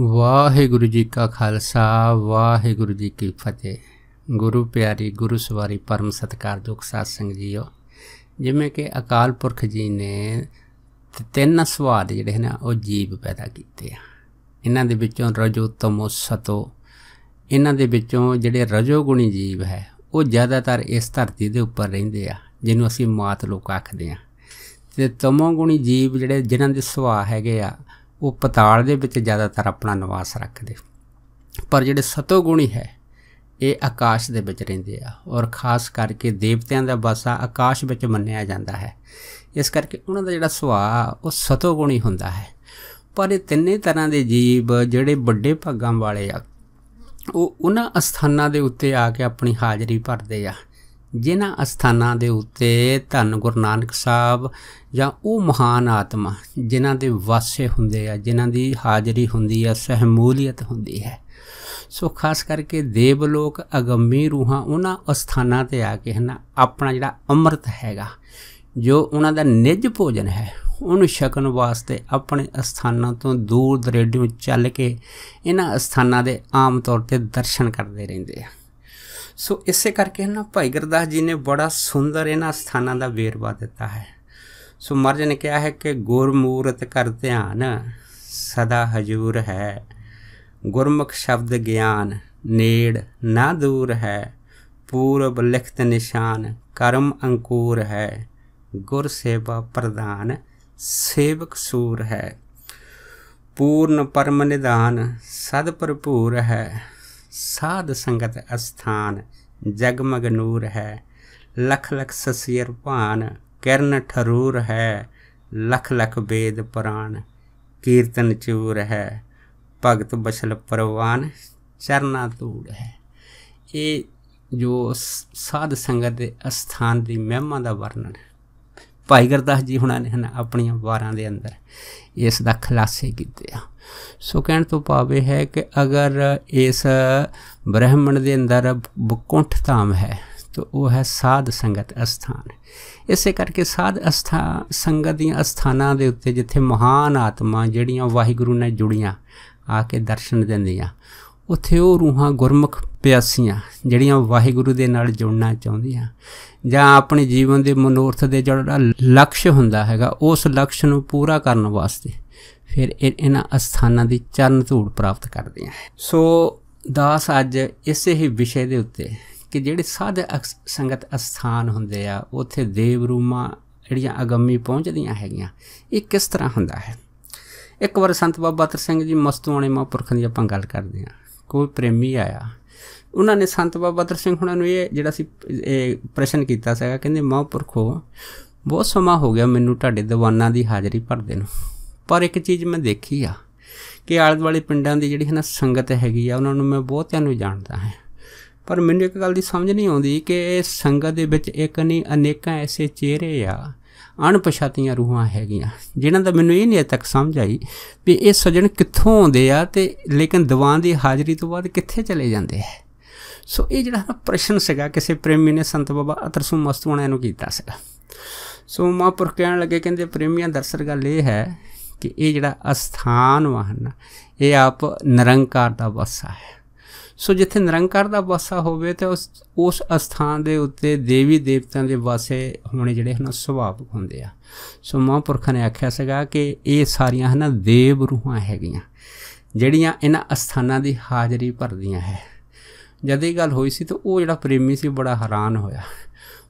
ਵਾਹਿਗੁਰੂ ਜੀ ਕਾ ਖਾਲਸਾ ਵਾਹਿਗੁਰੂ ਜੀ ਕੀ ਫਤਿਹ ਗੁਰੂ ਪਿਆਰੀ ਗੁਰੂ ਸਵਾਰੀ ਪਰਮ ਦੁਖ ਸਾਧ ਸੰਗ ਜੀਓ ਜਿਵੇਂ ਕਿ ਅਕਾਲ ਪੁਰਖ ਜੀ ਨੇ ਤਿੰਨ ਸਵਾਦ ਜਿਹੜੇ ਨੇ ਉਹ ਜੀਵ ਪੈਦਾ ਕੀਤੇ ਆ ਇਹਨਾਂ ਦੇ ਵਿੱਚੋਂ ਰਜੋ ਤਮੋ ਸਤੋ ਇਹਨਾਂ ਦੇ ਵਿੱਚੋਂ ਜਿਹੜੇ ਰਜੋ ਗੁਣੀ ਜੀਵ ਹੈ ਉਹ ਜ਼ਿਆਦਾਤਰ ਇਸ ਧਰਤੀ ਦੇ ਉੱਪਰ ਰਹਿੰਦੇ ਆ ਜਿਹਨੂੰ ਅਸੀਂ ਮਾਤ ਲੋਕ ਆਖਦੇ ਆ ਤੇ ਤਮੋ ਗੁਣੀ ਜੀਵ ਜਿਹੜੇ ਜਿਨ੍ਹਾਂ ਦੇ ਸੁਭਾਅ ਹੈਗੇ ਆ ਉਹ ਪਤਾਲ ਦੇ ਵਿੱਚ ਜ਼ਿਆਦਾਤਰ ਆਪਣਾ ਨਿਵਾਸ ਰੱਖਦੇ ਪਰ ਜਿਹੜੇ ਸਤੋਗੁਣੀ ਹੈ ਇਹ ਆਕਾਸ਼ ਦੇ ਵਿੱਚ ਰਹਿੰਦੇ ਆ ਔਰ ਖਾਸ ਕਰਕੇ ਦੇਵਤਿਆਂ ਦਾ ਵਾਸਾ ਆਕਾਸ਼ ਵਿੱਚ ਮੰਨਿਆ ਜਾਂਦਾ ਹੈ ਇਸ ਕਰਕੇ ਉਹਨਾਂ ਦਾ ਜਿਹੜਾ ਸੁਭਾਅ ਉਹ ਸਤੋਗੁਣੀ ਹੁੰਦਾ ਹੈ ਪਰ ਇਹ ਤਿੰਨੇ ਤਰ੍ਹਾਂ ਦੇ ਜੀਵ ਜਿਹੜੇ ਵੱਡੇ ਭਾਗਾਂ ਵਾਲੇ ਆ ਉਹ ਉਹਨਾਂ ਅਸਥਾਨਾਂ ਦੇ ਉੱਤੇ ਆ ਕੇ ਆਪਣੀ ਹਾਜ਼ਰੀ ਭਰਦੇ ਆ ਜਿਨ੍ਹਾਂ ਅਸਥਾਨਾਂ ਦੇ ਉੱਤੇ ਧੰਨ ਗੁਰੂ ਨਾਨਕ ਸਾਹਿਬ ਜਾਂ ਉਹ ਮਹਾਨ ਆਤਮਾ ਜਿਨ੍ਹਾਂ ਦੇ ਵਾਸੇ ਹੁੰਦੇ ਆ ਜਿਨ੍ਹਾਂ ਦੀ ਹਾਜ਼ਰੀ ਹੁੰਦੀ ਆ ਸਹਿਮੂਲੀਅਤ ਹੁੰਦੀ ਹੈ ਸੋ ਖਾਸ ਕਰਕੇ ਦੇਵ ਲੋਕ ਅਗੰਮੀ ਰੂਹਾਂ ਉਹਨਾਂ ਅਸਥਾਨਾਂ ਤੇ ਆ ਕੇ ਹਨ ਆਪਣਾ ਜਿਹੜਾ ਅੰਮ੍ਰਿਤ ਹੈਗਾ ਜੋ ਉਹਨਾਂ ਦਾ ਨਿੱਜ ਭੋਜਨ ਹੈ ਉਹਨੂੰ ਛਕਣ ਵਾਸਤੇ ਆਪਣੇ ਅਸਥਾਨਾਂ ਤੋਂ ਦੂਰ ਦਰੇਡੇ ਚੱਲ ਕੇ ਇਹਨਾਂ ਅਸਥਾਨਾਂ ਦੇ ਆਮ ਤੌਰ ਤੇ ਦਰਸ਼ਨ ਕਰਦੇ ਰਹਿੰਦੇ ਆ ਸੋ ਇਸੇ ਕਰਕੇ ਨਾ ਭਾਈ ਗੁਰਦਾਸ ਜੀ ਨੇ ਬੜਾ ਸੁੰਦਰ ਇਹਨਾਂ ਸਥਾਨਾਂ ਦਾ ਵੇਰਵਾ ਦਿੱਤਾ ਹੈ ਸੋ ਮਰਜ ਨੇ ਕਿਹਾ ਹੈ ਕਿ ਗੁਰਮੂਰਤ ਕਰ ਧਿਆਨ ਸਦਾ ਹਜੂਰ ਹੈ ਗੁਰਮੁਖ ਸ਼ਬਦ ਗਿਆਨ ਨੇੜ ਨਾ ਦੂਰ ਹੈ ਪੂਰਬ ਲਿਖਤ ਨਿਸ਼ਾਨ ਕਰਮ ਅੰਕੂਰ ਹੈ ਗੁਰ ਸੇਵਾ ਪ੍ਰਦਾਨ ਸੇਵਕ ਸੂਰ ਹੈ ਪੂਰਨ ਪਰਮ ਨਿਧਾਨ ਸਦ ਭਰਪੂਰ ਹੈ ਸਾਧ ਸੰਗਤ ਅਸਥਾਨ ਜਗਮਗ ਨੂਰ ਹੈ ਲਖ ਲਖ ਸਸੀਰ ਭਾਨ ਕਿਰਨ ਠਰੂਰ ਹੈ ਲਖ ਲਖ ਬੇਦ ਪ੍ਰਾਨ ਕੀਰਤਨ ਚੂਰ ਹੈ ਭਗਤ ਬਸ਼ਲ ਪਰਵਾਨ ਚਰਨਾ ਤੂੜ ਹੈ ਇਹ ਜੋ ਸਾਧ ਸੰਗਤ ਦੇ ਅਸਥਾਨ ਦੀ ਮਹਿਮਾ ਦਾ ਵਰਣਨ ਹੈ ਭਾਈ ਗੁਰਦਾਸ ਜੀ ਹੁਣਾਂ ਨੇ ਆਪਣੀਆਂ ਵਾਰਾਂ ਦੇ ਅੰਦਰ ਇਸ ਦਾ ਖਲਾਸੇ ਕੀਤੇ ਆ ਸੋ ਕਹਿਣ ਤੋਂ ਭਾਵ ਇਹ ਹੈ ਕਿ ਅਗਰ ਇਸ ਬ੍ਰਹਮਣ ਦੇ ਅੰਦਰ ਬਕੁੰਠ ਧਾਮ ਹੈ ਤਾਂ ਉਹ ਹੈ ਸਾਧ ਸੰਗਤ ਅਸਥਾਨ ਇਸੇ ਕਰਕੇ ਸਾਧ ਅਸਥਾ ਸੰਗਤ ਦੀਆਂ ਅਸਥਾਨਾਂ ਦੇ ਉੱਤੇ ਜਿੱਥੇ ਮਹਾਨ ਆਤਮਾ ਜਿਹੜੀਆਂ ਵਾਹਿਗੁਰੂ ਨਾਲ ਜੁੜੀਆਂ ਆ ਕੇ ਦਰਸ਼ਨ ਦਿੰਦੀਆਂ ਉੱਥੇ ਉਹ ਰੂਹਾਂ ਗੁਰਮੁਖ ਪਿਆਸੀਆਂ ਜਿਹੜੀਆਂ ਵਾਹਿਗੁਰੂ ਦੇ ਨਾਲ ਜੁੜਨਾ ਚਾਹੁੰਦੀਆਂ ਜਾਂ ਆਪਣੇ ਜੀਵਨ ਦੇ ਮਨੋਰਥ ਦੇ ਜਿਹੜਾ ਲਕਸ਼ ਹੁੰਦਾ ਹੈਗਾ ਉਸ ਲਕਸ਼ ਨੂੰ ਪੂਰਾ ਕਰਨ ਵਾਸਤੇ ਫਿਰ ਇਹਨਾਂ ਅਸਥਾਨਾਂ ਦੀ ਚਰਨ ਧੂੜ ਪ੍ਰਾਪਤ ਕਰਦੇ ਆ ਸੋ ਦਾਸ ਅੱਜ ਇਸੇ ਹੀ ਵਿਸ਼ੇ ਦੇ ਉੱਤੇ ਕਿ ਜਿਹੜੇ ਸਾਧ ਸੰਗਤ ਅਸਥਾਨ ਹੁੰਦੇ ਆ ਉੱਥੇ ਦੇਵ ਰੂਮਾਂ ਜਿਹੜੀਆਂ ਅਗੰਮੀ ਪਹੁੰਚਦੀਆਂ ਹੈਗੀਆਂ ਇਹ ਕਿਸ ਤਰ੍ਹਾਂ ਹੁੰਦਾ ਹੈ ਇੱਕ ਵਾਰ ਸੰਤ ਬਾਬਾ ਤਰ ਸਿੰਘ ਜੀ ਮਸਤੂਆਣੇ ਮਹਾਂਪੁਰਖਾਂ ਦੀ ਆਪਾਂ ਗੱਲ ਕਰਦੇ ਆ ਕੋਈ ਪ੍ਰੇਮੀ ਆਇਆ ਉਹਨਾਂ ਨੇ ਸੰਤ ਬਾਬਾ ਤਰ ਸਿੰਘ ਹੁਣਾਂ ਨੂੰ ਇਹ ਜਿਹੜਾ ਸੀ ਇਹ ਪ੍ਰਸ਼ਨ ਕੀਤਾ ਸੀਗਾ ਕਹਿੰਦੇ ਮਹਾਂਪੁਰਖੋ ਬਹੁਤ ਸਮਾਂ ਹੋ ਗਿਆ ਮੈਨੂੰ ਤੁਹਾਡੇ ਦੀਵਾਨਾਂ ਦੀ ਹਾਜ਼ਰੀ ਭਰਦੇ ਨੂੰ ਪਰ ਇੱਕ ਚੀਜ਼ ਮੈਂ ਦੇਖੀ ਆ ਕਿ ਆਲੇ ਦੁਆਲੇ ਪਿੰਡਾਂ ਦੀ ਜਿਹੜੀ ਹੈ ਨਾ ਸੰਗਤ ਹੈਗੀ ਆ ਉਹਨਾਂ ਨੂੰ ਮੈਂ ਧਿਆਨ ਨਾਲ ਜਾਣਦਾ ਹਾਂ ਪਰ ਮੈਨੂੰ ਇੱਕ ਗੱਲ ਦੀ ਸਮਝ ਨਹੀਂ ਆਉਂਦੀ ਕਿ ਇਹ ਸੰਗਤ ਦੇ ਵਿੱਚ ਇੱਕ ਨਹੀਂ ਅਨੇਕਾਂ ਐਸੇ ਚਿਹਰੇ ਆ ਅਣਪਛਾਤੀਆਂ ਰੂਹਾਂ ਹੈਗੀਆਂ ਜਿਨ੍ਹਾਂ ਦਾ ਮੈਨੂੰ ਇਹ ਨਹੀਂ ਤੱਕ ਸਮਝ ਆਈ ਕਿ ਇਹ ਸਜਣ ਕਿੱਥੋਂ ਆਉਂਦੇ ਆ ਤੇ ਲੇਕਿਨ ਦੀਵਾਨ ਦੀ ਹਾਜ਼ਰੀ ਤੋਂ ਬਾਅਦ ਕਿੱਥੇ ਚਲੇ ਜਾਂਦੇ ਆ ਸੋ ਇਹ ਜਿਹੜਾ ਪ੍ਰਸ਼ਨ ਸੀਗਾ ਕਿਸੇ ਪ੍ਰੇਮੀ ਨੇ ਸੰਤ ਬਾਬਾ ਅਤਰਸੂ ਮਸਤੂਣਾ ਨੂੰ ਕੀਤਾ ਸੀਗਾ ਸੋ ਮਾਪੁਰ ਕਹਿਣ ਲੱਗੇ ਕਹਿੰਦੇ ਪ੍ਰੇਮੀਆਂ ਦਰਸਰ ਗੱਲ ਇਹ ਹੈ ਕਿ ਇਹ ਜਿਹੜਾ ਅਸਥਾਨ ਵਾਹਨ ਇਹ ਆਪ ਨਿਰੰਕਾਰ ਦਾ ਵਸਾ ਹੈ ਸੋ ਜਿੱਥੇ ਨਿਰੰਕਾਰ ਦਾ ਵਾਸਾ ਹੋਵੇ ਤੇ ਉਸ ਉਸ ਅਸਥਾਨ ਦੇ ਉੱਤੇ ਦੇਵੀ ਦੇਵਤਿਆਂ ਦੇ ਵਾਸੇ ਹੋਣੇ ਜਿਹੜੇ ਹਨ ਸੁਭਾਵਕ ਹੁੰਦੇ ਆ ਸੋ ਮਹਾਂਪੁਰਖਾਂ ਨੇ ਆਖਿਆ ਸੀਗਾ ਕਿ ਇਹ ਸਾਰੀਆਂ ਹਨ ਦੇਵ ਰੂਹਾਂ ਹੈਗੀਆਂ ਜਿਹੜੀਆਂ ਇਹਨਾਂ ਅਸਥਾਨਾਂ ਦੀ ਹਾਜ਼ਰੀ ਭਰਦੀਆਂ ਹੈ ਜਦ ਇਹ ਗੱਲ ਹੋਈ ਸੀ ਤਾਂ ਉਹ ਜਿਹੜਾ ਪ੍ਰੇਮੀ ਸੀ ਬੜਾ ਹੈਰਾਨ ਹੋਇਆ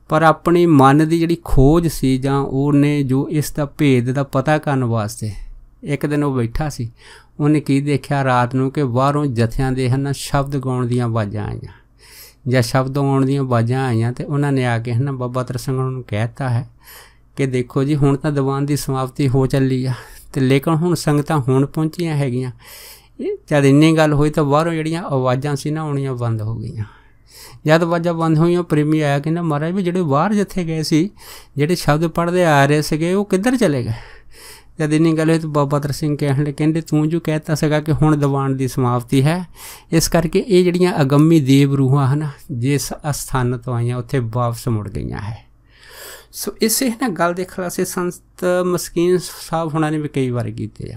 ਪਰ ਆਪਣੇ ਮਨ ਦੀ ਜਿਹੜੀ ਖੋਜ ਸੀ ਜਾਂ ਉਹਨੇ ਜੋ ਇਸ ਦਾ ਭੇਦ ਦਾ ਪਤਾ ਕਰਨ ਵਾਸਤੇ ਇੱਕ ਦਿਨ ਉਹ ਬੈਠਾ ਸੀ ਉਹਨੇ ਕੀ ਦੇਖਿਆ ਰਾਤ ਨੂੰ ਕਿ ਬਾਹਰੋਂ ਜਥਿਆਂ ਦੇ ਹਨ ਸ਼ਬਦ ਗਾਉਣ ਦੀਆਂ ਆਵਾਜ਼ਾਂ ਆਈਆਂ ਜਾਂ ਸ਼ਬਦ ਗਾਉਣ ਦੀਆਂ ਆਵਾਜ਼ਾਂ ਆਈਆਂ ਤੇ ਉਹਨਾਂ ਨੇ ਆ ਕੇ ਹਨ ਬਾਬਾ ਤਰਸੰਗ ਨੂੰ ਕਹਿਤਾ ਹੈ ਕਿ ਦੇਖੋ ਜੀ ਹੁਣ ਤਾਂ ਦੀਵਾਨ ਦੀ ਸਮਾਪਤੀ ਹੋ ਚੱਲੀ ਆ ਤੇ ਲੇਕਿਨ ਹੁਣ ਸੰਗਤਾਂ ਹੁਣ ਪਹੁੰਚੀਆਂ ਹੈਗੀਆਂ ਜਦ ਇੰਨੀ ਗੱਲ ਹੋਈ ਤਾਂ ਬਾਹਰੋਂ ਜਿਹੜੀਆਂ ਆਵਾਜ਼ਾਂ ਸੀ ਨਾ ਆਉਣੀਆਂ ਬੰਦ ਹੋ ਗਈਆਂ ਜਦ ਵਾਜਾ ਬੰਦ ਉਹ ਪ੍ਰੇਮੀ ਆਇਆ ਕਹਿੰਦਾ ਮਹਾਰਾਜ ਵੀ ਜਿਹੜੇ ਬਾਹਰ ਜਿੱਥੇ ਗਏ ਸੀ ਜਿਹੜੇ ਸ਼ਬਦ ਪੜਦੇ ਆ ਰਹੇ ਸੀਗੇ ਉਹ ਕਿੱਧਰ ਚਲੇ ਗਏ ਜਦ ਇਨੀ ਗੱਲ ਹੋਈ ਤਾਂ ਬਾਬਾ ਤਰ ਸਿੰਘ ਕਹਿਣ ਲੱਗੇ ਕਹਿੰਦੇ ਤੂੰ ਜੋ ਕਹਿਤਾ ਸੀਗਾ ਕਿ ਹੁਣ ਦੀਵਾਨ ਦੀ ਸਮਾਪਤੀ ਹੈ ਇਸ ਕਰਕੇ ਇਹ ਜਿਹੜੀਆਂ ਅਗੰਮੀ ਦੇਵ ਰੂਹਾਂ ਹਨ ਜਿਸ ਅਸਥਾਨ ਤੋਂ ਆਈਆਂ ਉੱਥੇ ਵਾਪਸ ਮੁੜ ਗਈਆਂ ਹੈ ਸੋ ਇਸੇ ਨਾਲ ਗੱਲ ਦੇਖ ਲਾ ਸੇ ਸੰਤ ਮਸਕੀਨ ਸਾਹਿਬ ਹੁਣਾਂ ਨੇ ਵੀ ਕਈ ਵਾਰ ਕੀਤੇ ਆ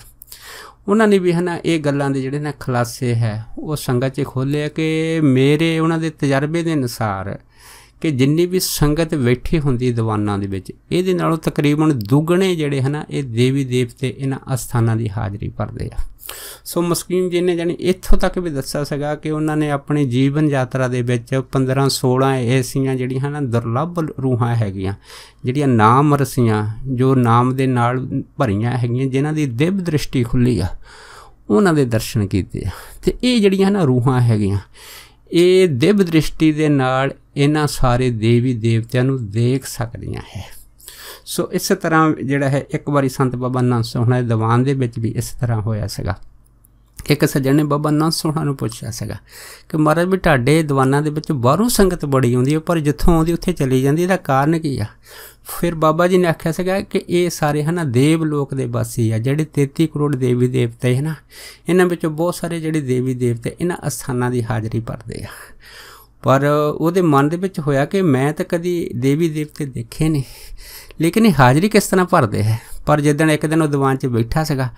ਉਹਨਾਂ ਨੇ ਵੀ ਹਨਾ ਇਹ ਗੱਲਾਂ ਦੇ ਜਿਹੜੇ ਨਾ ਖਲਾਸੇ ਹੈ ਉਹ ਸੰਗਤ 'ਚ ਖੋਲਿਆ ਕਿ ਮੇਰੇ ਉਹਨਾਂ ਦੇ ਤਜਰਬੇ ਦੇ ਅਨੁਸਾਰ ਕਿ ਜਿੰਨੀ ਵੀ ਸੰਗਤ ਬੈਠੀ ਹੁੰਦੀ ਦੀਵਾਨਾਂ ਦੇ ਵਿੱਚ ਇਹਦੇ ਨਾਲੋਂ ਤਕਰੀਬਨ ਦੁੱਗਣੇ ਜਿਹੜੇ ਹਨ ਇਹ ਦੇਵੀ ਦੇਵਤੇ ਇਹਨਾਂ ਅਸਥਾਨਾਂ ਦੀ ਹਾਜ਼ਰੀ ਭਰਦੇ ਆ ਸੋ ਮਸਕੀਨ ਜੀ ਨੇ ਜਾਨੀ ਇੱਥੋਂ ਤੱਕ ਵੀ ਦੱਸਿਆ ਸੀਗਾ ਕਿ ਉਹਨਾਂ ਨੇ ਆਪਣੀ ਜੀਵਨ ਯਾਤਰਾ ਦੇ ਵਿੱਚ 15 16 ਐਸੀਆਂ ਜਿਹੜੀਆਂ ਹਨ ਦੁਰਲੱਭ ਰੂਹਾਂ ਹੈਗੀਆਂ ਜਿਹੜੀਆਂ ਨਾਮ ਰਸੀਆਂ ਜੋ ਨਾਮ ਦੇ ਨਾਲ ਭਰੀਆਂ ਹੈਗੀਆਂ ਜਿਨ੍ਹਾਂ ਦੀ ਦਿਵ ਦ੍ਰਿਸ਼ਟੀ ਖੁੱਲੀ ਆ ਉਹਨਾਂ ਦੇ ਦਰਸ਼ਨ ਕੀਤੇ ਆ ਤੇ ਇਹ ਜਿਹੜੀਆਂ ਹਨ ਰੂਹਾਂ ਹੈਗੀਆਂ ਇਹ ਦਿਵ ਦ੍ਰਿਸ਼ਟੀ ਦੇ ਨਾਲ ਇਹਨਾਂ ਸਾਰੇ ਦੇਵੀ ਦੇਵਤਿਆਂ ਨੂੰ ਦੇਖ ਸਕਦੀਆਂ ਹੈ ਸੋ ਇਸੇ ਤਰ੍ਹਾਂ ਜਿਹੜਾ ਹੈ ਇੱਕ ਵਾਰੀ ਸੰਤ ਬਾਬਾ ਨਾਨਕ ਸੋਹਣਾ ਦੀਵਾਨ ਦੇ ਵਿੱਚ ਵੀ ਇਸ ਤਰ੍ਹਾਂ ਹੋਇਆ ਸੀਗਾ ਇੱਕ ਸੱਜਣ ਨੇ ਬਾਬਾ ਨਾ ਸੋਹਣਾ ਨੂੰ ਪੁੱਛਿਆ ਸੀਗਾ ਕਿ ਮਹਾਰਾਜ ਵੀ ਤੁਹਾਡੇ ਦੀਵਾਨਾਂ ਦੇ ਵਿੱਚ ਬਾਹਰੋਂ ਸੰਗਤ ਬੜੀ ਆਉਂਦੀ ਹੈ ਪਰ ਜਿੱਥੋਂ ਆਉਂਦੀ ਉੱਥੇ ਚਲੀ ਜਾਂਦੀ ਇਹਦਾ ਕਾਰਨ ਕੀ ਆ ਫਿਰ ਬਾਬਾ ਜੀ ਨੇ ਆਖਿਆ ਸੀਗਾ ਕਿ ਇਹ ਸਾਰੇ ਹਨਾ ਦੇਵ ਲੋਕ ਦੇ ਵਾਸੀ ਆ ਜਿਹੜੇ 33 ਕਰੋੜ ਦੇਵੀ ਦੇਵਤੇ ਹਨਾ ਇਹਨਾਂ ਵਿੱਚੋਂ ਬਹੁਤ ਸਾਰੇ ਜਿਹੜੇ ਦੇਵੀ ਦੇਵਤੇ ਇਹਨਾਂ ਅਸਥਾਨਾਂ ਦੀ ਹਾਜ਼ਰੀ ਭਰਦੇ ਆ ਪਰ ਉਹਦੇ ਮਨ ਦੇ ਵਿੱਚ ਹੋਇਆ ਕਿ ਮੈਂ ਤਾਂ ਕਦੀ ਦੇਵੀ ਦੇਵਤੇ ਦੇਖੇ ਨਹੀਂ ਲੇਕਿਨ ਇਹ ਹਾਜ਼ਰੀ ਕਿਸ ਤਰ੍ਹਾਂ ਭਰਦੇ ਹੈ ਪਰ ਜਿੱਦਣ ਇੱਕ ਦਿਨ ਉਹ ਦੀਵਾਨ 'ਚ ਬੈਠਾ ਸੀਗਾ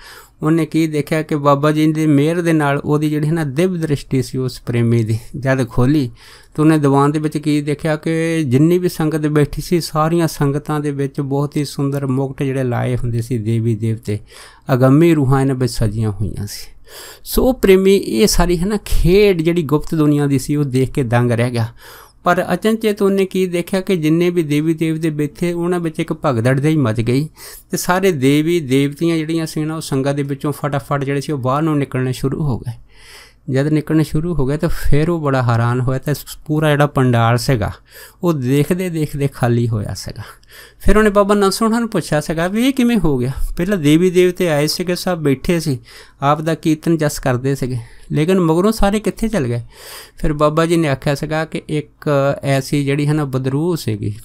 ਉਹਨੇ ਕੀ ਦੇਖਿਆ ਕਿ ਬਾਬਾ ਜੀ ਦੀ ਮਿਹਰ ਦੇ ਨਾਲ ਉਹਦੀ ਜਿਹੜੀ ਨਾ ਦਿਵ ਦ੍ਰਿਸ਼ਟੀ ਸੀ ਉਸ ਪ੍ਰੇਮੀ ਦੀ ਜਦ ਖੋਲੀ ਤਾਂ ਉਹਨੇ ਦੀਵਾਨ ਦੇ ਵਿੱਚ ਕੀ ਦੇਖਿਆ ਕਿ ਜਿੰਨੀ ਵੀ ਸੰਗਤ ਬੈਠੀ ਸੀ ਸਾਰੀਆਂ ਸੰਗਤਾਂ ਦੇ ਵਿੱਚ ਬਹੁਤ ਹੀ ਸੁੰਦਰ ਮੁਕਟ ਜਿਹੜੇ ਲਾਏ ਹੁੰਦੇ ਸੀ ਦੇਵੀ ਦੇਵਤੇ ਅਗੰਮੀ ਰੂਹਾਂ ਇਹਨਾਂ ਵਿੱਚ ਸਜੀਆਂ ਹੋਈਆਂ ਸੀ ਸੋ ਪ੍ਰੇਮੀ ਇਹ ਸਾਰੀ ਹੈ ਨਾ ਖੇਡ ਜਿਹੜੀ ਗੁਪਤ ਦੁਨੀਆ ਦੀ ਸੀ ਉਹ ਦੇਖ ਕੇ ਦੰਗ ਰਹਿ ਗਿਆ ਪਰ ਅਚਨਚੇਤ ਉਹਨੇ ਕੀ ਦੇਖਿਆ ਕਿ ਜਿੰਨੇ ਵੀ ਦੇਵੀ ਦੇਵ ਦੇ ਬੈਠੇ ਉਹਨਾਂ ਵਿੱਚ ਇੱਕ ਭਗਦੜ ਜਿਹੀ ਮਚ ਗਈ ਤੇ ਸਾਰੇ ਦੇਵੀ ਦੇਵਤੀਆਂ ਜਿਹੜੀਆਂ ਸੀ ਨਾ ਉਹ ਸੰਗਤ ਦੇ ਵਿੱਚੋਂ ਫਟਾਫਟ ਜਿਹੜੇ ਸੀ ਉਹ ਬਾਹਰ ਨੂੰ ਨਿਕਲਣੇ ਸ਼ੁਰੂ ਹੋ ਗਏ ਜਦ ਨਿਕਲਣਾ ਸ਼ੁਰੂ ਹੋ ਗਿਆ ਤਾਂ ਫਿਰ ਉਹ ਬੜਾ ਹੈਰਾਨ ਹੋਇਆ ਤਾਂ ਪੂਰਾ ਜਿਹੜਾ ਪੰਡਾਲ ਸੀਗਾ ਉਹ ਦੇਖਦੇ ਦੇਖਦੇ ਖਾਲੀ ਹੋਇਆ ਸੀਗਾ ਫਿਰ ਉਹਨੇ ਬਾਬਾ ਨਸੋਣਾ ਨੂੰ ਪੁੱਛਿਆ ਸੀਗਾ ਵੀ ਇਹ ਕਿਵੇਂ ਹੋ ਗਿਆ ਪਹਿਲਾਂ ਦੇਵੀ ਦੇਵਤੇ ਆਏ ਸੀਗੇ ਸਭ ਬੈਠੇ ਸੀ ਆਪ ਦਾ ਕੀਰਤਨ ਜਸ ਕਰਦੇ ਸੀਗੇ ਲੇਕਿਨ ਮਗਰੋਂ ਸਾਰੇ ਕਿੱਥੇ ਚਲ ਗਏ ਫਿਰ ਬਾਬਾ ਜੀ ਨੇ ਆਖਿਆ ਸੀਗਾ ਕਿ ਇੱਕ ਐਸੀ ਜਿਹੜੀ ਹੈ ਨਾ ਬਦਰੂਹ ਸੀਗੀ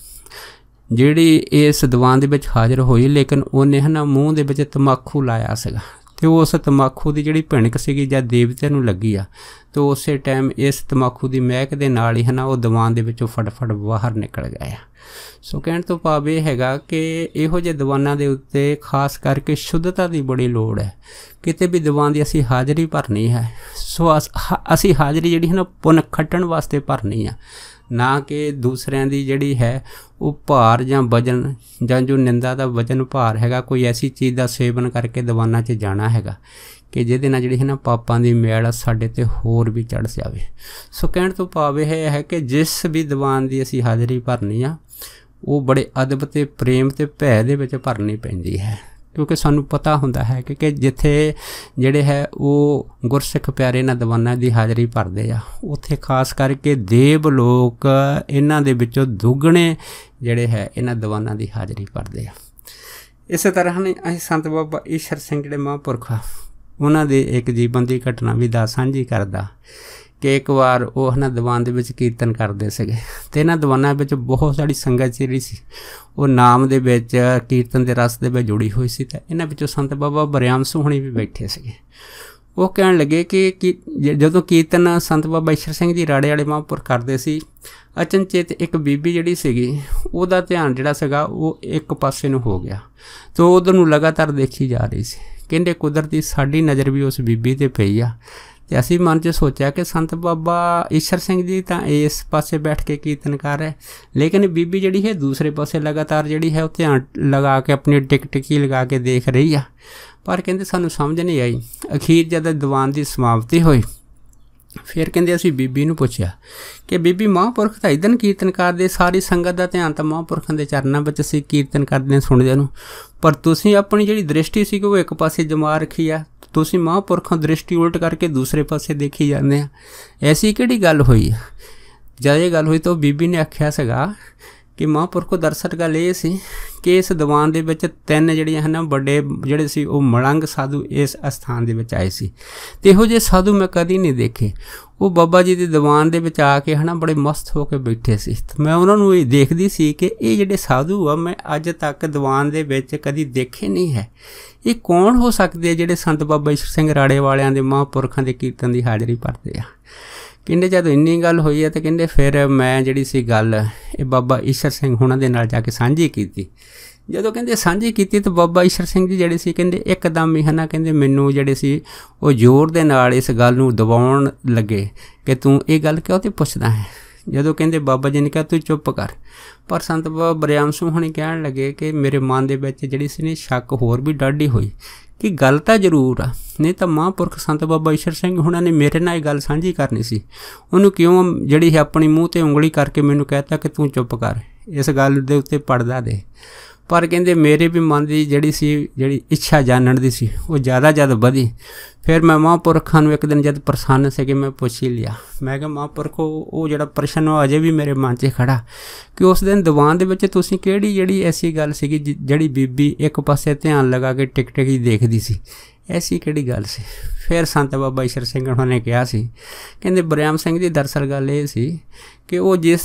ਜਿਹੜੀ ਇਸ ਦੀਵਾਨ ਦੇ ਵਿੱਚ ਹਾਜ਼ਰ ਹੋਈ ਲੇਕਿਨ ਉਹਨੇ ਹਨਾ ਮੂੰਹ ਦੇ ਵਿੱਚ ਤਮਾਕੂ ਲਾਇਆ ਸੀਗਾ ਤੇ ਉਸ ਤਮਾਖੂ ਦੀ ਜਿਹੜੀ ਭਿਣਕ ਸੀਗੀ ਜਾਂ ਦੇਵਤੇ ਨੂੰ ਲੱਗੀ ਆ ਤੇ ਉਸੇ ਟਾਈਮ ਇਸ ਤਮਾਖੂ ਦੀ ਮਹਿਕ ਦੇ ਨਾਲ ਹੀ ਹਨਾ ਉਹ ਦੀਵਾਨ ਦੇ ਵਿੱਚੋਂ ਫਟਫਟ ਬਾਹਰ ਨਿਕਲ ਗਿਆ ਸੋ ਕਹਿਣ ਤੋਂ ਭਾਵ ਇਹ ਹੈਗਾ ਕਿ ਇਹੋ ਜਿਹੇ ਦੀਵਾਨਾਂ ਦੇ ਉੱਤੇ ਖਾਸ ਕਰਕੇ ਸ਼ੁੱਧਤਾ ਦੀ ਬੜੀ ਲੋੜ ਹੈ ਕਿਤੇ ਵੀ ਦੀਵਾਨ ਦੀ ਅਸੀਂ ਹਾਜ਼ਰੀ ਭਰਨੀ ਹੈ ਸੋ ਅਸੀਂ ਹਾਜ਼ਰੀ ਜਿਹੜੀ ਹੈ ਨਾ ਖੱਟਣ ਵਾਸਤੇ ਭਰਨੀ ਆ ਨਾ ਕਿ ਦੂਸਰਿਆਂ ਦੀ ਜਿਹੜੀ ਹੈ ਉਹ ਭਾਰ ਜਾਂ ਵਜਨ ਜਾਂ ਜੋ ਨਿੰਦਾ ਦਾ ਵਜਨ ਭਾਰ ਹੈਗਾ ਕੋਈ ਐਸੀ ਚੀਜ਼ ਦਾ ਸੇਵਨ ਕਰਕੇ ਦਿਵਾਨਾ 'ਚ ਜਾਣਾ ਹੈਗਾ ਕਿ ਜਿਹਦੇ ਨਾਲ ਜਿਹੜੀ ਹੈ ਨਾ ਪਾਪਾਂ ਦੀ ਮੈਲ ਸਾਡੇ ਤੇ ਹੋਰ ਵੀ ਚੜ ਜਾਵੇ ਸੋ ਕਹਿਣ ਤੋਂ ਭਾਵ ਇਹ ਹੈ ਕਿ ਜਿਸ ਵੀ ਦੀਵਾਨ ਦੀ ਅਸੀਂ ਹਾਜ਼ਰੀ ਭਰਨੀ ਆ ਉਹ ਬੜੇ ਅਦਬ ਤੇ ਪ੍ਰੇਮ ਤੇ ਭੈ ਦੇ ਵਿੱਚ ਭਰਨੀ ਪੈਂਦੀ ਹੈ ਕਿਉਂਕਿ ਸਾਨੂੰ ਪਤਾ ਹੁੰਦਾ ਹੈ ਕਿ ਕਿ ਜਿੱਥੇ ਜਿਹੜੇ ਹੈ ਉਹ ਗੁਰਸਿੱਖ ਪਿਆਰੇ ਨਾਲ ਦੀਵਾਨਾਂ ਦੀ ਹਾਜ਼ਰੀ ਭਰਦੇ ਆ ਉੱਥੇ ਖਾਸ ਕਰਕੇ ਦੇਵ ਲੋਕ ਇਹਨਾਂ ਦੇ ਵਿੱਚੋਂ ਦੁੱਗਣੇ ਜਿਹੜੇ ਹੈ ਇਹਨਾਂ ਦੀਵਾਨਾਂ ਦੀ ਹਾਜ਼ਰੀ ਭਰਦੇ ਆ ਇਸੇ ਤਰ੍ਹਾਂ ਨੇ ਅਸੀਂ ਸੰਤ ਬਾਬਾ ਈਸ਼ਰ ਸਿੰਘ ਜਿਹੜੇ ਮਹਾਂਪੁਰਖ ਉਹਨਾਂ ਦੇ ਇੱਕ ਜੀਵਨ ਦੀ ਘਟਨਾ ਵੀ ਦਾ ਸਾਂਝੀ ਕਰਦਾ ਕਿ ਇੱਕ ਵਾਰ ਉਹ ਹਨਾ ਦੀਵਾਨ ਦੇ ਵਿੱਚ ਕੀਰਤਨ ਕਰਦੇ ਸੀਗੇ ਤੇ ਇਹਨਾਂ ਦੀਵਾਨਾਂ ਵਿੱਚ ਬਹੁਤ ਸਾਰੀ ਸੰਗਤ ਜਿਹੜੀ ਸੀ ਉਹ ਨਾਮ ਦੇ ਵਿੱਚ ਕੀਰਤਨ ਦੇ ਰਸ ਦੇ ਵਿੱਚ ਜੁੜੀ ਹੋਈ ਸੀ ਤਾਂ ਇਹਨਾਂ ਵਿੱਚੋਂ ਸੰਤ ਬਾਬਾ ਬਰਿਆਮ ਸੋਹਣੀ ਵੀ ਬੈਠੇ ਸੀਗੇ ਉਹ ਕਹਿਣ ਲੱਗੇ ਕਿ ਜਦੋਂ ਕੀਰਤਨ ਸੰਤ ਬਾਬਾ ਈਸ਼ਰ ਸਿੰਘ ਜੀ ਰਾੜੇ ਵਾਲੇ ਮਹਾਂਪੁਰ ਕਰਦੇ ਸੀ ਅਚਨਚੇਤ ਇੱਕ ਬੀਬੀ ਜਿਹੜੀ ਸੀਗੀ ਉਹਦਾ ਧਿਆਨ ਜਿਹੜਾ ਸੀਗਾ ਉਹ ਇੱਕ ਪਾਸੇ ਨੂੰ ਹੋ ਗਿਆ ਤੋਂ ਉਧਰ ਨੂੰ ਲਗਾਤਾਰ ਦੇਖੀ ਜਾ ਰਹੀ ਸੀ ਕਹਿੰਦੇ ਕੁਦਰਤੀ ਸਾਡੀ ਨਜ਼ਰ ਵੀ ਉਸ ਬੀਬੀ ਤੇ ਪਈ ਆ ਤੇ ਅਸੀਂ ਮਨ 'ਚ ਸੋਚਿਆ ਕਿ ਸੰਤ ਬਾਬਾ ਈਸ਼ਰ ਸਿੰਘ ਜੀ ਤਾਂ ਇਸ ਪਾਸੇ ਬੈਠ ਕੇ ਕੀਰਤਨ ਕਰ ਰਹੇ ਲੇਕਿਨ ਬੀਬੀ ਜਿਹੜੀ ਹੈ ਦੂਸਰੇ ਪਾਸੇ ਲਗਾਤਾਰ ਜਿਹੜੀ ਹੈ ਉਹ ਧਿਆਨ ਲਗਾ ਕੇ ਆਪਣੀ ਟਿਕਟਕੀ ਲਗਾ ਕੇ ਦੇਖ ਰਹੀ ਆ ਪਰ ਕਹਿੰਦੇ ਸਾਨੂੰ ਸਮਝ ਨਹੀਂ ਆਈ ਅਖੀਰ ਜਦ ਦੀਵਾਨ ਦੀ ਸਮਾਪਤੀ ਹੋਈ ਫਿਰ ਕਹਿੰਦੇ ਅਸੀਂ ਬੀਬੀ ਨੂੰ ਪੁੱਛਿਆ ਕਿ ਬੀਬੀ ਮਹਾਂਪੁਰਖ ਤਾਂ ਇਦਨ ਕੀਰਤਨਕਾਰ ਦੇ ਸਾਰੀ ਸੰਗਤ ਦਾ ਧਿਆਨ ਤਾਂ ਮਹਾਂਪੁਰਖਾਂ ਦੇ ਚਰਨਾਂ ਵਿੱਚ ਸੀ ਕੀਰਤਨ ਕਰਦੇ ਨੇ ਸੁਣਦੇ ਨੂੰ ਪਰ ਤੁਸੀਂ ਆਪਣੀ ਜਿਹੜੀ ਦ੍ਰਿਸ਼ਟੀ ਸੀ ਕਿ ਉਹ ਇੱਕ ਪਾਸੇ ਜਮਾ ਰੱਖੀ ਆ ਤੁਸੀਂ ਮਹਾਂਪੁਰਖਾਂ ਦ੍ਰਿਸ਼ਟੀ ਉਲਟ ਕਰਕੇ ਦੂਸਰੇ ਪਾਸੇ ਦੇਖੀ ਜਾਂਦੇ ਆ ਐਸੀ ਕਿਹੜੀ ਗੱਲ ਹੋਈ ਜਦ ਇਹ ਗੱਲ ਹੋਈ ਤਾਂ ਬੀਬੀ ਨੇ ਆਖਿਆ ਸੀਗਾ ਕਿ ਮਹਾਂਪੁਰਖੋ ਦਰਸਤ ਗੱਲ ਇਹ ਸੀ ਕਿ ਇਸ ਦੀਵਾਨ ਦੇ ਵਿੱਚ ਤਿੰਨ ਜਿਹੜੀਆਂ ਹਨ ਵੱਡੇ ਜਿਹੜੇ ਸੀ ਉਹ ਮਲੰਗ ਸਾਧੂ ਇਸ ਅਸਥਾਨ ਦੇ ਵਿੱਚ ਆਏ ਸੀ ਤੇ ਇਹੋ ਜਿਹੇ ਸਾਧੂ ਮੈਂ ਕਦੀ ਨਹੀਂ ਦੇਖੇ ਉਹ ਬਾਬਾ ਜੀ ਦੇ ਦੀਵਾਨ ਦੇ ਵਿੱਚ ਆ ਕੇ ਹਨਾ ਬੜੇ ਮਸਤ ਹੋ ਕੇ ਬੈਠੇ ਸੀ ਮੈਂ ਉਹਨਾਂ ਨੂੰ ਇਹ ਦੇਖਦੀ ਸੀ ਕਿ ਇਹ ਜਿਹੜੇ ਸਾਧੂ ਆ ਮੈਂ ਅੱਜ ਤੱਕ ਦੀਵਾਨ ਦੇ ਵਿੱਚ ਕਦੀ ਦੇਖੇ ਨਹੀਂ ਹੈ ਇਹ ਕੌਣ ਹੋ ਸਕਦੇ ਜਿਹੜੇ ਸੰਤ ਬਾਬਾ ਈਸ਼ਰ ਸਿੰਘ ਰਾੜੇ ਵਾਲਿਆਂ ਦੇ ਮਹਾਂਪੁਰਖਾਂ ਦੇ ਕੀਰਤਨ ਦੀ ਹਾਜ਼ਰੀ ਭਰਦੇ ਆ ਕਹਿੰਦੇ ਜਦ ਇੰਨੀ ਗੱਲ ਹੋਈ ਹੈ ਤੇ ਕਹਿੰਦੇ ਫਿਰ ਮੈਂ ਜਿਹੜੀ ਸੀ ਗੱਲ ਇਹ ਬਾਬਾ ਈਸ਼ਰ ਸਿੰਘ ਹੁਣਾਂ ਦੇ ਨਾਲ ਜਾ ਕੇ ਸਾਂਝੀ ਕੀਤੀ ਜਦੋਂ ਕਹਿੰਦੇ ਸਾਂਝੀ ਕੀਤੀ ਤਾਂ ਬਾਬਾ ਈਸ਼ਰ ਸਿੰਘ ਜੀ ਜਿਹੜੇ ਸੀ ਕਹਿੰਦੇ ਇੱਕਦਮ ਹੀ ਹਨਾ ਕਹਿੰਦੇ ਮੈਨੂੰ ਜਿਹੜੇ ਸੀ ਉਹ ਜ਼ੋਰ ਦੇ ਨਾਲ ਇਸ ਗੱਲ ਨੂੰ ਦਬਾਉਣ ਲੱਗੇ ਕਿ ਤੂੰ ਇਹ ਗੱਲ ਕਿਉਂ ਤੇ ਪੁੱਛਦਾ ਹੈ ਜਦੋਂ ਕਹਿੰਦੇ ਬਾਬਾ ਜੀ ਨੇ ਕਿਹਾ ਤੂੰ ਚੁੱਪ ਕਰ ਪਰ ਸੰਤ ਬਾਬਾ ਬਰਿਆਮ ਸਿੰਘ ਹੁਣੇ ਕਹਿਣ ਲੱਗੇ ਕਿ ਮੇਰੇ ਮਨ ਦੇ ਵਿੱਚ ਜਿਹੜੀ ਸੀ ਨੇ ਸ਼ੱਕ ਹੋਰ ਵੀ ਡਾਢੀ ਹੋਈ ਕਿ ਗੱਲ ਤਾਂ ਜ਼ਰੂਰ ਆ ਨਹੀਂ ਤਾਂ ਮਹਾਂਪੁਰਖ ਸੰਤ ਬਾਬਾ ਈਸ਼ਰ ਸਿੰਘ ਹੁਣਾਂ ਨੇ ਮੇਰੇ ਨਾਲ ਇਹ ਗੱਲ ਸਾਂਝੀ ਕਰਨੀ ਸੀ ਉਹਨੂੰ ਕਿਉਂ ਜਿਹੜੀ ਹੈ ਆਪਣੀ ਮੂੰਹ ਤੇ ਉਂਗਲੀ ਕਰਕੇ ਮੈਨੂੰ ਕਹਿਤਾ ਕਿ ਤੂੰ ਚੁੱਪ ਕਰ ਇਸ ਗੱਲ ਦੇ ਉੱਤੇ ਪੜਦਾ ਦੇ ਪਰ ਕਹਿੰਦੇ ਮੇਰੇ ਵੀ ਮਨ ਦੀ ਜਿਹੜੀ ਸੀ ਜਿਹੜੀ ਇੱਛਾ ਜਾਣਨ ਦੀ ਸੀ ਉਹ ਜ਼ਿਆਦਾ ਜ਼ਿਆਦਾ ਵਧੀ ਫਿਰ ਮੈਂ ਮਹਾਂਪੁਰਖਾਂ ਨੂੰ ਇੱਕ ਦਿਨ ਜਦ ਪ੍ਰਸੰਨ ਸੀ ਕਿ ਮੈਂ ਪੁੱਛ ਹੀ ਲਿਆ ਮੈਂ ਕਿਹਾ ਮਹਾਂਪੁਰਖੋ ਉਹ ਜਿਹੜਾ ਪ੍ਰਸ਼ਨ ਉਹ ਅਜੇ ਵੀ ਮੇਰੇ ਮਨ 'ਚ ਖੜਾ ਕਿ ਉਸ ਦਿਨ ਦੀਵਾਨ ਦੇ ਵਿੱਚ ਤੁਸੀਂ ਕਿਹੜੀ ਜਿਹੜੀ ਐਸੀ ਗੱਲ ਸੀਗੀ ਜਿਹੜੀ ਬੀਬੀ ਇੱਕ ਪਾਸੇ ਧਿਆਨ ਲਗਾ ਕੇ ਟਿਕ ਟਿਕ ਹੀ ਦੇਖਦੀ ਸੀ ਐਸੀ ਕਿਹੜੀ ਗੱਲ ਸੀ ਫਿਰ ਸੰਤ ਬਾਬਾ ਈਸ਼ਰ ਸਿੰਘ ਉਹਨਾਂ ਨੇ ਕਿਹਾ ਸੀ ਕਹਿੰਦੇ ਬ੍ਰਿਆਮ ਸਿੰਘ ਦੀ ਦਰਸਲ ਗੱਲ ਇਹ ਸੀ ਕਿ ਉਹ ਜਿਸ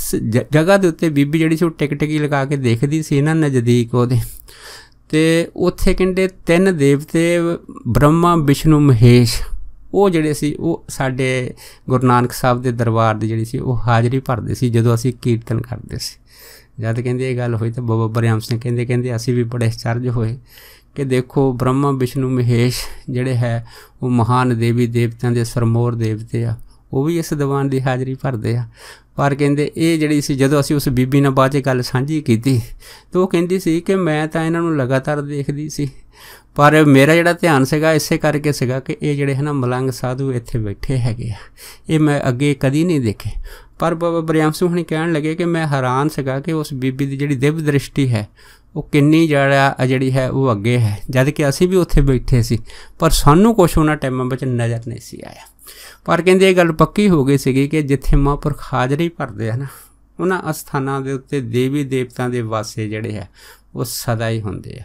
ਜਗ੍ਹਾ ਦੇ ਉੱਤੇ ਬੀਬੀ ਜਿਹੜੀ ਸੀ ਉਹ ਟਿਕਟਕੀ ਲਗਾ ਕੇ ਦੇਖਦੀ ਸੀ ਨਾ ਨਜ਼ਦੀਕ ਉਹਦੇ ਤੇ ਉੱਥੇ ਕਹਿੰਦੇ ਤਿੰਨ ਦੇਵਤੇ ਬ੍ਰਹਮਾ ਵਿਸ਼ਨੂੰ ਮਹੇਸ਼ ਉਹ ਜਿਹੜੇ ਸੀ ਉਹ ਸਾਡੇ ਗੁਰੂ ਨਾਨਕ ਸਾਹਿਬ ਦੇ ਦਰਬਾਰ ਦੀ ਜਿਹੜੀ ਸੀ ਉਹ ਹਾਜ਼ਰੀ ਭਰਦੇ ਸੀ ਜਦੋਂ ਅਸੀਂ ਕੀਰਤਨ ਕਰਦੇ ਸੀ ਜਦ ਕਹਿੰਦੇ ਇਹ ਗੱਲ ਹੋਈ ਤਾਂ ਬਾਬਾ ਬਰਿਆਮ ਸਿੰਘ ਕਹਿੰਦੇ ਕਹਿੰਦੇ ਅਸੀਂ ਵੀ ਬੜੇ ਚਰਜ ਹੋਏ ਕਿ ਦੇਖੋ ਬ੍ਰਹਮਾ ਵਿਸ਼ਨੂੰ ਮਹੇਸ਼ ਜਿਹੜੇ ਹੈ ਉਹ ਮਹਾਨ ਦੇਵੀ ਦੇਵਤਿਆਂ ਦੇ ਸਰਮੋਰ ਦੇਵਤੇ ਆ ਉਹ ਵੀ ਇਸ ਦੀਵਾਨ ਦੀ ਹਾਜ਼ਰੀ ਭਰਦੇ ਆ ਪਰ ਕਹਿੰਦੇ ਇਹ ਜਿਹੜੀ ਸੀ ਜਦੋਂ ਅਸੀਂ ਉਸ ਬੀਬੀ ਨਾਲ ਬਾਅਦ 'ਚ ਗੱਲ ਸਾਂਝੀ ਕੀਤੀ ਤਾਂ ਉਹ ਕਹਿੰਦੀ ਸੀ ਕਿ ਮੈਂ ਤਾਂ ਇਹਨਾਂ ਨੂੰ ਲਗਾਤਾਰ ਦੇਖਦੀ ਸੀ ਪਰ ਮੇਰਾ ਜਿਹੜਾ ਧਿਆਨ ਸੀਗਾ ਇਸੇ ਕਰਕੇ ਸੀਗਾ ਕਿ ਇਹ ਜਿਹੜੇ ਹਨ ਮਲੰਗ ਸਾਧੂ ਇੱਥੇ ਬੈਠੇ ਹੈਗੇ ਆ ਇਹ ਮੈਂ ਅੱਗੇ ਕਦੀ ਨਹੀਂ ਦੇਖੇ ਪਰ ਬਾਬਾ ਸਿੰਘ ਹੁਣੀ ਕਹਿਣ ਲੱਗੇ ਕਿ ਮੈਂ ਹੈਰਾਨ ਸੀਗਾ ਕਿ ਉਸ ਬੀਬੀ ਦੀ ਜਿਹੜੀ ਦਿਵ ਦ੍ਰਿਸ਼ਟੀ ਹੈ ਉਹ ਕਿੰਨੀ ਜੜਾ ਜਿਹੜੀ ਹੈ ਉਹ ਅੱਗੇ ਹੈ ਜਦ ਕਿ ਅਸੀਂ ਵੀ ਉੱਥੇ ਬੈਠੇ ਸੀ ਪਰ ਸਾਨੂੰ ਕੁਝ ਉਹਨਾਂ ਟਾਈਮਾਂ ਵਿੱਚ ਨਜ਼ਰ ਨਹੀਂ ਸੀ ਆਇਆ ਪਰ ਕਹਿੰਦੇ ਇਹ ਗੱਲ ਪੱਕੀ ਹੋ ਗਈ ਸੀਗੀ ਕਿ ਜਿੱਥੇ ਮਹਾਂਪੁਰਖ ਹਾਜ਼ਰੀ ਭਰਦੇ ਹਨ ਉਹਨਾਂ ਅਸਥਾਨਾਂ ਦੇ ਉੱਤੇ ਦੇਵੀ ਦੇਵਤਾ ਦੇ ਵਾਸੇ ਜਿਹੜੇ ਹੈ ਉਹ ਸਦਾ ਹੀ ਹੁੰਦੇ ਆ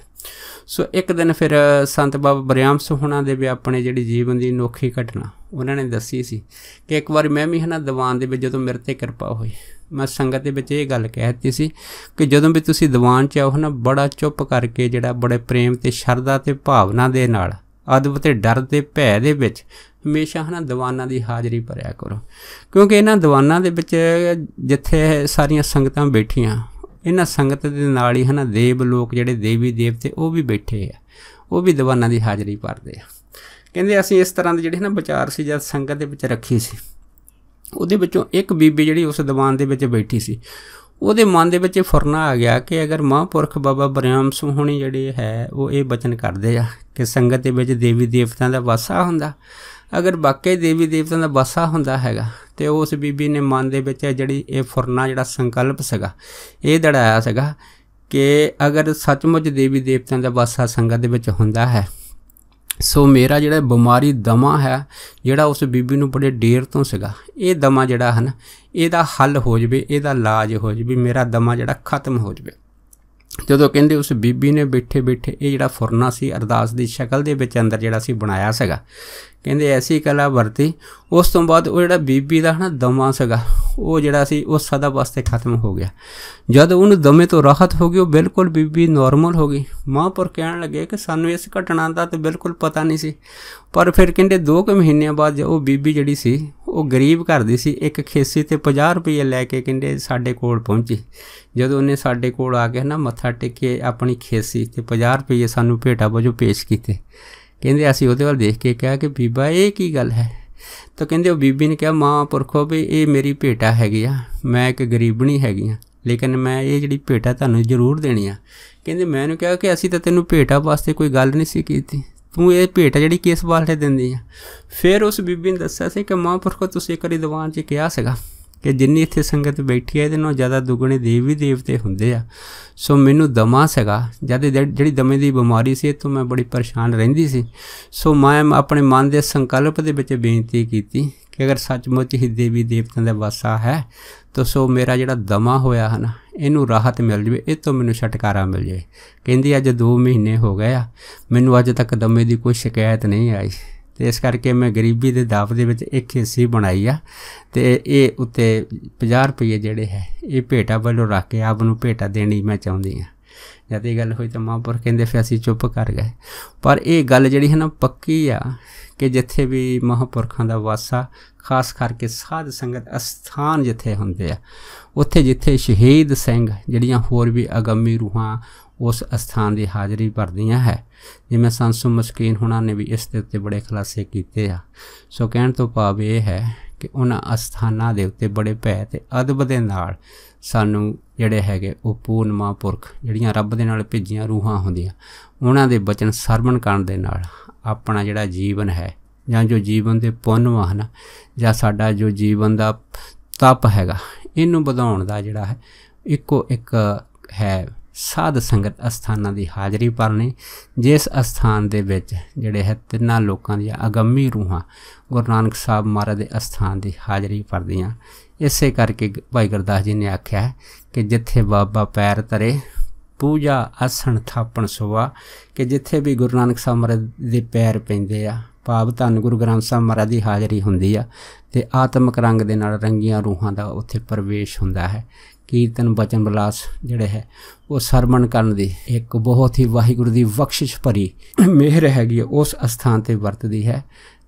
ਸੋ ਇੱਕ ਦਿਨ ਫਿਰ ਸੰਤ ਬਾਬਾ ਬਰਿਆਮ ਸੁਹਣਾ ਦੇ ਵੀ ਆਪਣੇ ਜਿਹੜੀ ਜੀਵਨ ਦੀ ਨੋਖੀ ਘਟਨਾ ਉਹਨਾਂ ਨੇ ਦੱਸੀ ਸੀ ਕਿ ਇੱਕ ਵਾਰ ਮੈਂ ਵੀ ਹਨਾ ਦੀਵਾਨ ਦੇ ਵਿੱਚ ਜਦੋਂ ਮੇਰੇ ਤੇ ਕਿਰਪਾ ਹੋਈ ਮੈਂ ਸੰਗਤ ਦੇ ਵਿੱਚ ਇਹ ਗੱਲ ਕਹਿ ਦਿੱਤੀ ਸੀ ਕਿ ਜਦੋਂ ਵੀ ਤੁਸੀਂ ਦੀਵਾਨ 'ਚ ਆਓ ਨਾ ਬੜਾ ਚੁੱਪ ਕਰਕੇ ਜਿਹੜਾ ਬੜੇ ਪ੍ਰੇਮ ਤੇ ਸ਼ਰਧਾ ਤੇ ਭਾਵਨਾ ਦੇ ਨਾਲ ਅਦਬ ਤੇ ਡਰ ਦੇ ਭੈ ਦੇ ਵਿੱਚ ਹਮੇਸ਼ਾ ਹਨਾ ਦੀਵਾਨਾਂ ਦੀ ਹਾਜ਼ਰੀ ਭਰਿਆ ਕਰੋ ਕਿਉਂਕਿ ਇਹਨਾਂ ਦੀਵਾਨਾਂ ਦੇ ਵਿੱਚ ਜਿੱਥੇ ਸਾਰੀਆਂ ਸੰਗਤਾਂ ਬੈਠੀਆਂ ਇਹਨਾਂ ਸੰਗਤ ਦੇ ਨਾਲ ਹੀ ਹਨਾ ਦੇਵ ਲੋਕ ਜਿਹੜੇ ਦੇਵੀ ਦੇਵਤੇ ਉਹ ਵੀ ਬੈਠੇ ਆ ਉਹ ਵੀ ਦੀਵਾਨਾਂ ਦੀ ਹਾਜ਼ਰੀ ਭਰਦੇ ਆ ਕਹਿੰਦੇ ਅਸੀਂ ਇਸ ਤਰ੍ਹਾਂ ਦੇ ਜਿਹੜੇ ਹਨਾ ਵਿਚਾਰ ਸੀ ਜਦ ਸੰਗਤ ਦੇ ਵਿੱਚ ਰੱਖੀ ਸੀ ਉਹਦੇ ਵਿੱਚੋਂ ਇੱਕ ਬੀਬੀ ਜਿਹੜੀ ਉਸ ਦੀਵਾਨ ਦੇ ਵਿੱਚ ਬੈਠੀ ਸੀ ਉਹਦੇ ਮਨ ਦੇ ਵਿੱਚ ਫੁਰਨਾ ਆ ਗਿਆ ਕਿ ਅਗਰ ਮਹਾਂਪੁਰਖ ਬਾਬਾ ਬ੍ਰਿਆਮ ਸਿੰਘ ਹੁਣੀ ਜਿਹੜੇ ਹੈ ਉਹ ਇਹ ਬਚਨ ਕਰਦੇ ਆ ਕਿ ਸੰਗਤ ਦੇ ਵਿੱਚ ਦੇਵੀ ਦੇਵਤਾ ਦਾ ਵਾਸਾ ਹੁੰਦਾ ਅਗਰ ਵਾਕਈ ਦੇਵੀ ਦੇਵਤਾ ਦਾ ਵਾਸਾ ਹੁੰਦਾ ਹੈਗਾ ਤੇ ਉਸ ਬੀਬੀ ਨੇ ਮਨ ਦੇ ਵਿੱਚ ਜਿਹੜੀ ਇਹ ਫੁਰਨਾ ਜਿਹੜਾ ਸੰਕਲਪ ਸੀਗਾ ਇਹ ਦੜਾਇਆ ਸੀਗਾ ਕਿ ਅਗਰ ਸੱਚਮੁੱਚ ਦੇਵੀ ਦੇਵਤਾ ਦਾ ਵਾਸਾ ਸੰਗਤ ਦੇ ਵਿੱਚ ਹੁੰਦਾ ਹੈ ਸੋ ਮੇਰਾ ਜਿਹੜਾ ਬਿਮਾਰੀ ਦਮਾ ਹੈ ਜਿਹੜਾ ਉਸ ਬੀਬੀ ਨੂੰ ਬੜੇ ਡੇਰ ਤੋਂ ਸੀਗਾ ਇਹ ਦਮਾ ਜਿਹੜਾ ਹਨ ਇਹਦਾ ਹੱਲ ਹੋ ਜਵੇ ਇਹਦਾ ਇਲਾਜ ਹੋ ਜਵੇ ਮੇਰਾ ਦਮਾ ਜਿਹੜਾ ਖਤਮ ਹੋ ਜਵੇ ਜਦੋਂ ਕਹਿੰਦੇ ਉਸ ਬੀਬੀ ਨੇ ਬੈਠੇ ਬੈਠੇ ਇਹ ਜਿਹੜਾ ਫੁਰਨਾ ਸੀ ਅਰਦਾਸ ਦੀ ਸ਼ਕਲ ਦੇ ਵਿੱਚ ਅੰਦਰ ਜਿਹੜਾ ਸੀ ਬਣਾਇਆ ਸੀਗਾ ਕਹਿੰਦੇ ਐਸੀ ਕਲਾ ਵਰਤੀ ਉਸ ਤੋਂ ਬਾਅਦ ਉਹ ਜਿਹੜਾ ਬੀਬੀ ਦਾ ਹਨਾ ਦਮਾ ਸੀਗਾ ਉਹ ਜਿਹੜਾ ਸੀ ਉਹ ਸਦਾ ਵਾਸਤੇ ਖਤਮ ਹੋ ਗਿਆ ਜਦ ਉਹਨੂੰ ਦਮੇ ਤੋਂ ਰਾਹਤ ਹੋ ਗਈ ਉਹ ਬਿਲਕੁਲ ਬੀਬੀ ਨਾਰਮਲ ਹੋ ਗਈ ਪਰ ਕਹਿਣ ਲੱਗੇ ਕਿ ਸਾਨੂੰ ਇਸ ਘਟਨਾ ਦਾ ਤਾਂ ਬਿਲਕੁਲ ਪਤਾ ਨਹੀਂ ਸੀ ਪਰ ਫਿਰ ਕਹਿੰਦੇ 2 ਕੁ ਮਹੀਨਿਆਂ ਬਾਅਦ ਉਹ ਬੀਬੀ ਜਿਹੜੀ ਸੀ ਉਹ ਗਰੀਬ ਘਰ ਦੀ ਸੀ ਇੱਕ ਖੇਸੀ ਤੇ 50 ਰੁਪਏ ਲੈ ਕੇ ਕਹਿੰਦੇ ਸਾਡੇ ਕੋਲ ਪਹੁੰਚੀ ਜਦੋਂ ਉਹਨੇ ਸਾਡੇ ਕੋਲ ਆ ਕੇ ਨਾ ਮੱਥਾ ਟੇਕ ਕੇ ਆਪਣੀ ਖੇਸੀ ਤੇ 50 ਰੁਪਏ ਸਾਨੂੰ ਭੇਟਾ ਵਜੋਂ ਪੇਸ਼ ਕੀਤੇ ਕਹਿੰਦੇ ਅਸੀਂ ਉਹਦੇ ਵੱਲ ਦੇਖ ਕੇ ਕਿਹਾ ਕਿ ਬੀਬਾ ਇਹ ਕੀ ਗੱਲ ਹੈ ਤਾਂ ਕਹਿੰਦੇ ਉਹ ਬੀਬੀ ਨੇ ਕਿਹਾ ਮਾਂ ਪੁਰਖੋ ਵੀ ਇਹ ਮੇਰੀ ਭੇਟਾ ਹੈਗੀ ਆ ਮੈਂ ਇੱਕ ਗਰੀਬਣੀ ਹੈਗੀ ਆ ਲੇਕਿਨ ਮੈਂ ਇਹ ਜਿਹੜੀ ਭੇਟਾ ਤੁਹਾਨੂੰ ਜ਼ਰੂਰ ਦੇਣੀ ਆ ਕਹਿੰਦੇ ਮੈਂ ਕਿਹਾ ਕਿ ਅਸੀਂ ਤਾਂ ਤੈਨੂੰ ਭੇਟਾ ਵਾਸਤੇ ਕੋਈ ਗੱਲ ਨਹੀਂ ਸੀ ਕੀਤੀ ਤੂੰ ਇਹ ਭੇਟਾ ਜਿਹੜੀ ਕਿਸ ਵਾਸਤੇ ਦਿੰਦੀ ਆ ਫਿਰ ਉਸ ਬੀਬੀ ਨੇ ਦੱਸਿਆ ਸੀ ਕਿ ਮਾਂ ਪੁਰਖੋ ਤੁਸੀਂ ਇੱਕ ਵਾਰੀ ਦੀਵਾਨ 'ਚ ਕਿਹਾ ਸੀਗਾ ਕਿ ਜਿੰਨੀ ਇੱਥੇ ਸੰਗਤ ਬੈਠੀ ਹੈ ਇਹਦੇ ਨਾਲੋਂ ਜ਼ਿਆਦਾ ਦੁੱਗਣੇ ਦੇਵੀ ਦੇਵਤੇ ਹੁੰਦੇ ਆ ਸੋ ਮੈਨੂੰ ਦਮਾ ਸੀਗਾ ਜਦ ਜਿਹੜੀ ਦਮੇ ਦੀ ਬਿਮਾਰੀ ਸੀ ਤੋਂ ਮੈਂ ਬੜੀ ਪਰੇਸ਼ਾਨ ਰਹਿੰਦੀ ਸੀ ਸੋ ਮੈਂ ਆਪਣੇ ਮਨ ਦੇ ਸੰਕਲਪ ਦੇ ਵਿੱਚ ਬੇਨਤੀ ਕੀਤੀ ਕਿ ਅਗਰ ਸੱਚਮੁੱਚ ਹੀ ਦੇਵੀ ਦੇਵਤਿਆਂ ਦਾ ਵਾਸਾ ਹੈ ਤਾਂ ਸੋ ਮੇਰਾ ਜਿਹੜਾ ਦਮਾ ਹੋਇਆ ਹਨ ਇਹਨੂੰ ਰਾਹਤ ਮਿਲ ਜਵੇ ਇਹ ਤੋਂ ਮੈਨੂੰ ਛਟਕਾਰਾ ਮਿਲ ਜਾਵੇ ਕਹਿੰਦੀ ਅੱਜ 2 ਮਹੀਨੇ ਹੋ ਗਏ ਆ ਮੈਨੂੰ ਅੱਜ ਤੱਕ ਦਮੇ ਦੀ ਕੋਈ ਸ਼ਿਕਾਇਤ ਨਹੀਂ ਆਈ ਤੇ ਇਸ ਕਰਕੇ ਮੈਂ ਗਰੀਬੀ ਦੇ ਦਾਪ ਦੇ ਵਿੱਚ ਇੱਕ ਹਿੱਸੀ ਬਣਾਈ ਆ ਤੇ ਇਹ ਉੱਤੇ 50 ਰੁਪਏ ਜਿਹੜੇ ਹੈ ਇਹ ਭੇਟਾ ਵੱਲੋਂ ਰੱਖ ਕੇ ਆਪ ਨੂੰ ਭੇਟਾ ਦੇਣੀ ਮੈਂ ਚਾਹੁੰਦੀ ਆ ਜਦ ਇਹ ਗੱਲ ਹੋਈ ਤਾਂ ਮਹਾਂਪੁਰ ਕਹਿੰਦੇ ਫਿਰ ਅਸੀਂ ਚੁੱਪ ਕਰ ਗਏ ਪਰ ਇਹ ਗੱਲ ਜਿਹੜੀ ਹੈ ਨਾ ਪੱਕੀ ਆ ਕਿ ਜਿੱਥੇ ਵੀ ਮਹਾਂਪੁਰਖਾਂ ਦਾ ਵਾਸਾ ਖਾਸ ਕਰਕੇ ਸਾਧ ਸੰਗਤ ਅਸਥਾਨ ਜਿੱਥੇ ਹੁੰਦੇ ਆ ਉੱਥੇ ਜਿੱਥੇ ਸ਼ਹੀਦ ਸਿੰਘ ਜਿਹੜੀਆਂ ਹੋਰ ਵੀ ਅਗੰਮੀ ਰੂਹਾਂ ਉਸ ਸਥਾਨ ਦੀ ਹਾਜ਼ਰੀ ਭਰਦੀਆਂ ਹੈ ਜਿਵੇਂ ਸੰਸੂ ਮਸਕੀਨ ਹੁਣਾਂ ਨੇ ਵੀ ਇਸ ਦੇ ਉੱਤੇ ਬੜੇ ਖਲਾਸੇ ਕੀਤੇ ਆ ਸੋ ਕਹਿਣ ਤੋਂ ਭਾਵ ਇਹ ਹੈ ਕਿ ਉਹਨਾਂ ਅਸਥਾਨਾਂ ਦੇ ਉੱਤੇ ਬੜੇ ਭੈ ਤੇ ਅਦਬ ਦੇ ਨਾਲ ਸਾਨੂੰ ਜਿਹੜੇ ਹੈਗੇ ਉਹ ਪੂਰਨ ਮਹਾਂਪੁਰਖ ਜਿਹੜੀਆਂ ਰੱਬ ਦੇ ਨਾਲ ਭੇਜੀਆਂ ਰੂਹਾਂ ਹੁੰਦੀਆਂ ਉਹਨਾਂ ਦੇ ਬਚਨ ਸਰਵਣ ਕਰਨ ਦੇ ਨਾਲ ਆਪਣਾ ਜਿਹੜਾ ਜੀਵਨ ਹੈ ਜਾਂ ਜੋ ਜੀਵਨ ਦੇ ਪੁੰਨ ਹਨ ਜਾਂ ਸਾਡਾ ਜੋ ਜੀਵਨ ਦਾ ਤਪ ਹੈਗਾ ਇਹਨੂੰ ਵਧਾਉਣ ਦਾ ਜਿਹੜਾ ਹੈ ਇੱਕੋ ਇੱਕ ਹੈ ਸਾਧ ਸੰਗਤ ਅਸਥਾਨਾਂ ਦੀ ਹਾਜ਼ਰੀ ਪਰਨੇ ਜਿਸ ਅਸਥਾਨ ਦੇ ਵਿੱਚ ਜਿਹੜੇ ਹੈ ਤਿੰਨਾਂ ਲੋਕਾਂ ਦੀਆਂ ਅਗੰਮੀ ਰੂਹਾਂ ਗੁਰੂ ਨਾਨਕ ਸਾਹਿਬ ਮਹਾਰਾਜ ਦੇ ਅਸਥਾਨ ਦੀ ਹਾਜ਼ਰੀ ਭਰਦੀਆਂ ਇਸੇ ਕਰਕੇ ਭਾਈ ਗੁਰਦਾਸ ਜੀ ਨੇ ਆਖਿਆ ਕਿ ਜਿੱਥੇ ਬਾਬਾ ਪੈਰ ਧਰੇ ਪੂਜਾ ਅਸਣ ਥਾਪਣ ਸੁਵਾ ਕਿ ਜਿੱਥੇ ਵੀ ਗੁਰੂ ਨਾਨਕ ਸਾਹਿਬ ਮਹਾਰਾਜ ਦੇ ਪੈਰ ਪੈਂਦੇ ਆ ਭਾਵ ਧੰਨ ਗੁਰੂ ਗ੍ਰੰਥ ਸਾਹਿਬ ਮਹਾਰਾਜ ਦੀ ਹਾਜ਼ਰੀ ਹੁੰਦੀ ਆ ਤੇ ਆਤਮਿਕ ਰੰਗ ਦੇ ਨਾਲ ਰੰਗੀਆਂ ਰੂਹਾਂ ਦਾ ਉੱਥੇ ਪ੍ਰਵੇਸ਼ ਹੁੰਦਾ ਹੈ ਕੀਰਤਨ ਬਚਨ ਬਲਾਸ ਜਿਹੜੇ ਹੈ ਉਹ ਸਰਮਣ ਕਰਨ ਦੀ ਇੱਕ ਬਹੁਤ ਹੀ ਵਾਹਿਗੁਰੂ ਦੀ ਬਖਸ਼ਿਸ਼ ਭਰੀ ਮਿਹਰ ਹੈਗੀ ਉਸ ਅਸਥਾਨ ਤੇ ਵਰਤਦੀ ਹੈ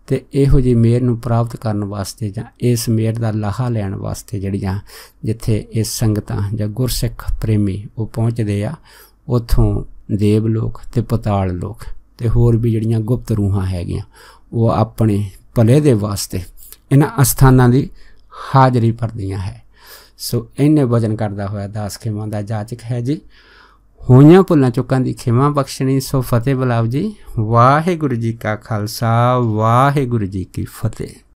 ਤੇ ਇਹੋ ਜੀ ਮਿਹਰ ਨੂੰ ਪ੍ਰਾਪਤ ਕਰਨ ਵਾਸਤੇ ਜਾਂ ਇਸ ਮਿਹਰ ਦਾ ਲਾਹਾ ਲੈਣ ਵਾਸਤੇ ਜਿਹੜੀਆਂ ਜਿੱਥੇ ਇਹ ਸੰਗਤਾਂ ਜਾਂ ਗੁਰਸਿੱਖ ਪ੍ਰੇਮੀ ਉਹ ਪਹੁੰਚਦੇ ਆ ਉਥੋਂ ਦੇਵ ਲੋਕ ਤੇ ਪਤਾਲ ਲੋਕ ਤੇ ਹੋਰ ਵੀ ਜਿਹੜੀਆਂ ਗੁਪਤ ਰੂਹਾਂ ਹੈਗੀਆਂ ਉਹ ਆਪਣੇ ਭਲੇ ਦੇ ਵਾਸਤੇ ਇਹਨਾਂ ਅਸਥਾਨਾਂ ਦੀ ਹਾਜ਼ਰੀ ਭਰਦੀਆਂ ਹੈ ਸੋ ਇਹਨੇ ਵਜਨ ਕਰਦਾ ਹੋਇਆ ਦਾਸ ਖੇਮਾਂ ਦਾ ਜਾਚਕ ਹੈ ਜੀ ਹੋਈਆਂ ਭੁੱਲਾਂ ਚੁੱਕਾਂ ਦੀ ਖਿਮਾ ਬਖਸ਼ਣੀ ਸੋ ਫਤਿਹ ਬਲਾਵ ਜੀ ਵਾਹਿਗੁਰੂ ਜੀ ਕਾ ਖਾਲਸਾ ਵਾਹਿਗੁਰੂ ਜੀ ਕੀ ਫਤਿਹ